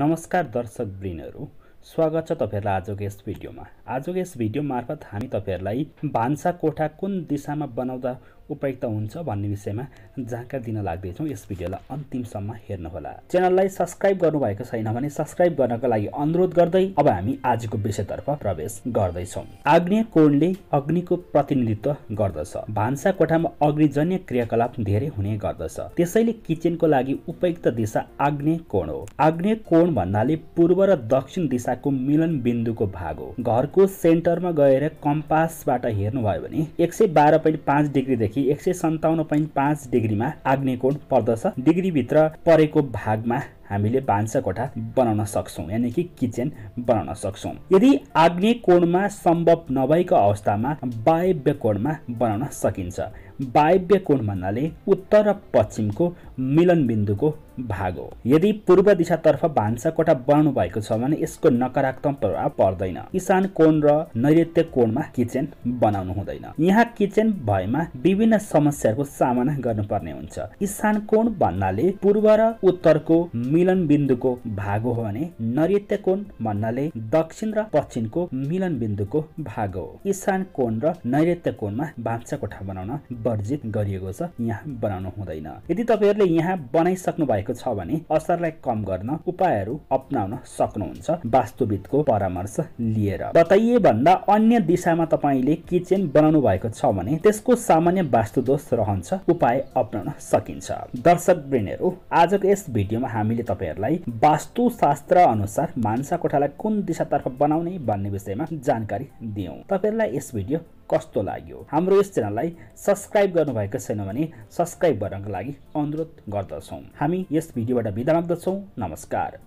नमस्कार दर्शक ब्रिनहरू स्वागत छ तपाईँहरूलाई आजको यस भिडियोमा आजको यस भिडियो मार्फत हामी तपाईँहरूलाई भान्सा कोठा कुन दिशामा बनाउँदा उपयुक्त हुन्छ भन्ने विषयमा जानकारी दिन लाग्दैछौँ यस भिडियोलाई अन्तिमसम्म हेर्नुहोला च्यानललाई सब्सक्राइब गर्नुभएको छैन भने सब्सक्राइब गर्नको लागि अनुरोध गर्दै अब हामी आजको विषयतर्फ प्रवेश गर्दैछौँ आग्ने कोणले अग्निको प्रतिनिधित्व गर्दछ भान्सा कोठामा अग्निजन्य क्रियाकलाप धेरै हुने गर्दछ त्यसैले किचनको लागि उपयुक्त दिशा आग्ने कोण हो आग्ने कोण भन्नाले पूर्व र दक्षिण दिशाको मिलन बिन्दुको भाग हो घरको सेन्टरमा गएर कम्पासबाट हेर्नुभयो भने एक सय बाह्र पोइन्ट पाँच डिग्रीदेखि डिग्रीदेखि एक सय सन्ताउन्न पोइन्ट पाँच डिग्रीमा आग्नेकोण पर्दछ डिग्रीभित्र परेको भागमा हामीले कोठा बनाउन सक्छौँ यानि कि किचन बनाउन सक्छौँ यदि आग्नेय कोणमा सम्भव नभएको अवस्थामा वायव्य कोणमा बनाउन सकिन्छ वायव्य कोण भन्नाले उत्तर र पश्चिमको मिलनबिन्दुको भाग हो यदि पूर्व दिशातर्फ भान्साकोठा बनाउनु भएको छ भने यसको नकारात्मक प्रभाव पर्दैन ईशान कोण र नैत्य कोणमा किचन बनाउनु हुँदैन यहाँ किचन भएमा विभिन्न समस्याहरूको सामना गर्नुपर्ने हुन्छ ईशान कोण भन्नाले पूर्व र उत्तरको मिलन बिन्दुको भाग हो भने नरित्य कोण भन्नाले दक्षिण र पश्चिमको मिलन बिन्दुको भाग हो ईशान कोण र नैत्य कोणमा भान्सा कोठा बनाउन वर्जित गरिएको छ यहाँ बनाउनु हुँदैन यदि तपाईँहरूले यहाँ बनाइसक्नु भएको छ भने असरलाई कम गर्न उपायहरू अप्नाउन सक्नुहुन्छ वास्तुविदको परामर्श लिएर बताइए भन्दा अन्य दिशामा तपाईँले किचन बनाउनु भएको छ भने त्यसको सामान्य वास्तु दोष रहन्छ उपाय अप्नाउन सकिन्छ दर्शक ब्रेनहरू आजको यस भिडियोमा हामीले तपाईँहरूलाई वास्तुशास्त्र अनुसार भान्सा कोठालाई कुन दिशातर्फ बनाउने भन्ने विषयमा जानकारी दियौँ तपाईँहरूलाई यस भिडियो कस्तो लाग्यो हाम्रो यस च्यानललाई सब्सक्राइब गर्नुभएको छैन भने सब्सक्राइब गर्नको लागि अनुरोध गर्दछौँ हामी यस भिडियोबाट बिदा माग्दछौँ नमस्कार